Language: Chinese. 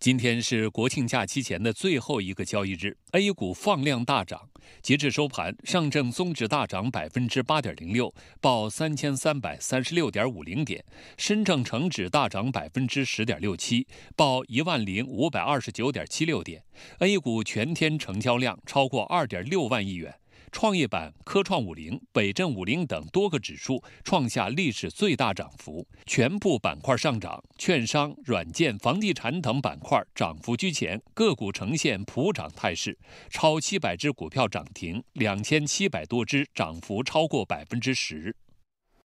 今天是国庆假期前的最后一个交易日，A 股放量大涨。截至收盘，上证综指大涨百分之八点零六，报三千三百三十六点五零点；深证成指大涨百分之十点六七，报一万零五百二十九点七六点。A 股全天成交量超过二点六万亿元。创业板、科创五零、北证五零等多个指数创下历史最大涨幅，全部板块上涨，券商、软件、房地产等板块涨幅居前，个股呈现普涨态势，超七百只股票涨停，两千七百多只涨幅超过百分之十。